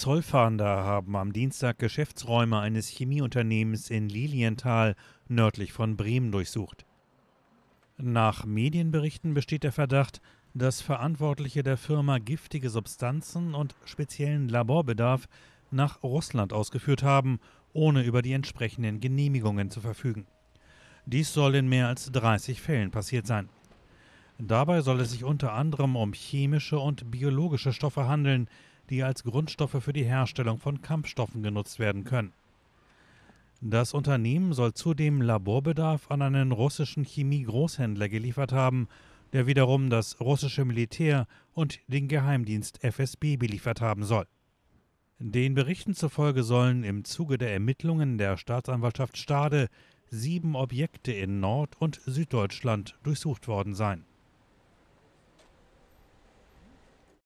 Zollfahnder haben am Dienstag Geschäftsräume eines Chemieunternehmens in Lilienthal nördlich von Bremen durchsucht. Nach Medienberichten besteht der Verdacht, dass Verantwortliche der Firma giftige Substanzen und speziellen Laborbedarf nach Russland ausgeführt haben, ohne über die entsprechenden Genehmigungen zu verfügen. Dies soll in mehr als 30 Fällen passiert sein. Dabei soll es sich unter anderem um chemische und biologische Stoffe handeln, die als Grundstoffe für die Herstellung von Kampfstoffen genutzt werden können. Das Unternehmen soll zudem Laborbedarf an einen russischen Chemie-Großhändler geliefert haben, der wiederum das russische Militär und den Geheimdienst FSB beliefert haben soll. Den Berichten zufolge sollen im Zuge der Ermittlungen der Staatsanwaltschaft Stade sieben Objekte in Nord- und Süddeutschland durchsucht worden sein.